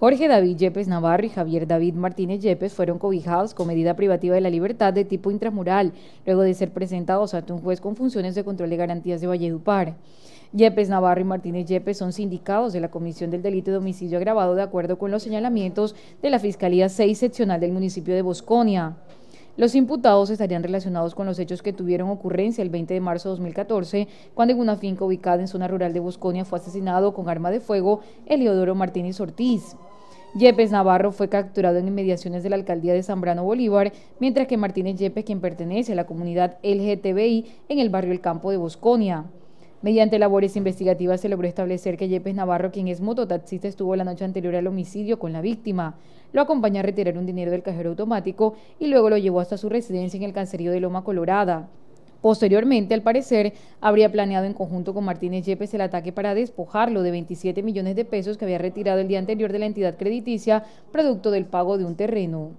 Jorge David Yepes Navarro y Javier David Martínez Yepes fueron cobijados con medida privativa de la libertad de tipo intramural, luego de ser presentados ante un juez con funciones de control de garantías de Valledupar. Yepes Navarro y Martínez Yepes son sindicados de la Comisión del Delito de Homicidio Agravado de acuerdo con los señalamientos de la Fiscalía 6 Seccional del municipio de Bosconia. Los imputados estarían relacionados con los hechos que tuvieron ocurrencia el 20 de marzo de 2014, cuando en una finca ubicada en zona rural de Bosconia fue asesinado con arma de fuego Eliodoro Martínez Ortiz. Yepes Navarro fue capturado en inmediaciones de la alcaldía de Zambrano Bolívar, mientras que Martínez Yepes, quien pertenece a la comunidad LGTBI en el barrio El Campo de Bosconia. Mediante labores investigativas se logró establecer que Yepes Navarro, quien es mototaxista, estuvo la noche anterior al homicidio con la víctima. Lo acompañó a retirar un dinero del cajero automático y luego lo llevó hasta su residencia en el cancerío de Loma Colorada. Posteriormente, al parecer, habría planeado en conjunto con Martínez Yepes el ataque para despojarlo de 27 millones de pesos que había retirado el día anterior de la entidad crediticia, producto del pago de un terreno.